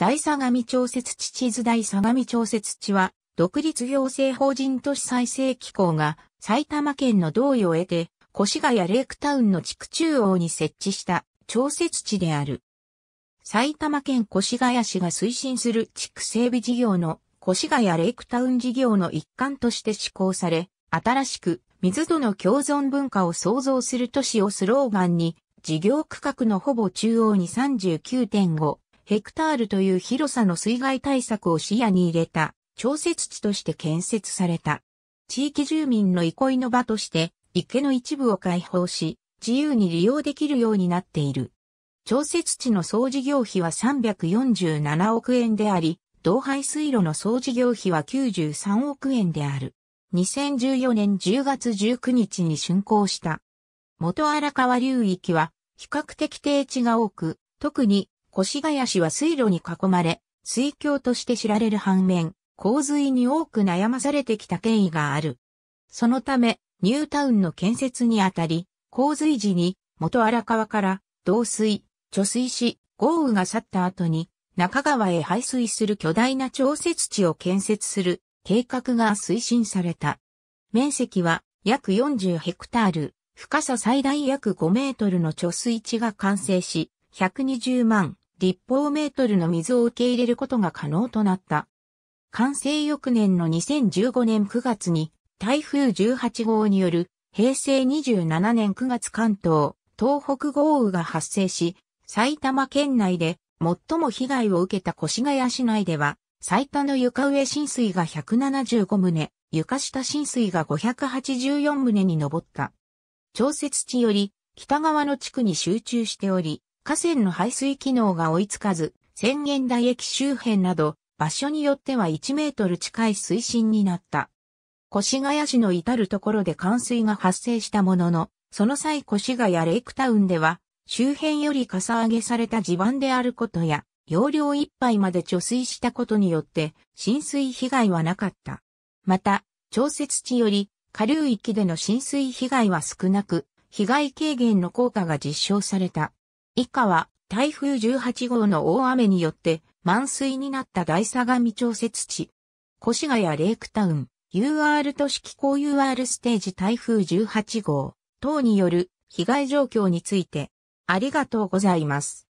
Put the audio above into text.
大相模調節地地図大相模調節地は、独立行政法人都市再生機構が埼玉県の同意を得て、越谷レイクタウンの地区中央に設置した調節地である。埼玉県越谷市が推進する地区整備事業の越谷レイクタウン事業の一環として施行され、新しく水との共存文化を創造する都市をスローガンに、事業区画のほぼ中央に39.5ヘクタールという広さの水害対策を視野に入れた調節地として建設された。地域住民の憩いの場として池の一部を開放し、自由に利用できるようになっている。調節地の総事業費は347億円であり、同排水路の総事業費は93億円である。2014年10月19日に竣工した。元荒川流域は比較的低地が多く、特に越谷市は水路に囲まれ、水郷として知られる反面、洪水に多く悩まされてきた経緯がある。そのため、ニュータウンの建設にあたり、洪水時に元荒川から導水、貯水し、豪雨が去った後に中川へ排水する巨大な調節地を建設する計画が推進された。面積は約40ヘクタール、深さ最大約5メートルの貯水池が完成し、120万立方メートルの水を受け入れることが可能となった。完成翌年の2015年9月に台風18号による平成27年9月関東、東北豪雨が発生し、埼玉県内で最も被害を受けた越谷市内では、最多の床上浸水が175棟、床下浸水が584棟に上った。調節地より北側の地区に集中しており、河川の排水機能が追いつかず、宣言台駅周辺など、場所によっては1メートル近い水深になった。越谷市の至るところで冠水が発生したものの、その際越谷レイクタウンでは、周辺よりかさ上げされた地盤であることや、容量一杯まで貯水したことによって、浸水被害はなかった。また、調節地より、下流域での浸水被害は少なく、被害軽減の効果が実証された。以下は台風18号の大雨によって満水になった大相模調節地。越谷レイクタウン、UR 都市機構 UR ステージ台風18号等による被害状況についてありがとうございます。